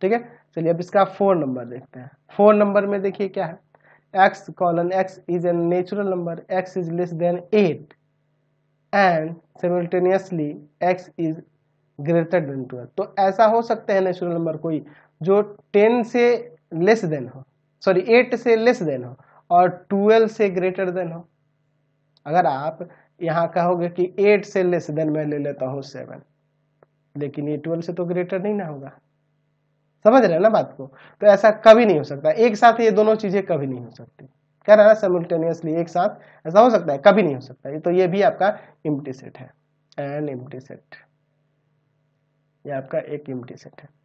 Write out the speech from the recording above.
ठीक है चलिए अब इसका फोर नंबर देखते हैं फोर नंबर में देखिए क्या है x colon x is an natural number x is less than eight and simultaneously x is greater than twelve तो ऐसा हो सकता है नेचुरल नंबर कोई जो टेन से लेस देन हो सॉरी एट से लेस देन हो और ट्वेल्व से ग्रेटर देन हो अगर आप यहाँ कहोगे कि एट से लेस देन मैं ले लेता हूँ सेवन लेकिन ये ट्वेल्व से तो ग्रेटर नहीं ना होगा समझ रहे हैं ना बात को तो ऐसा कभी नहीं हो सकता एक साथ ये दोनों चीजें कभी नहीं हो सकती कह रहा है ना एक साथ ऐसा हो सकता है कभी नहीं हो सकता तो ये भी आपका इम्टी सेट है एन इम्टी सेट ये आपका एक इम्टी सेट है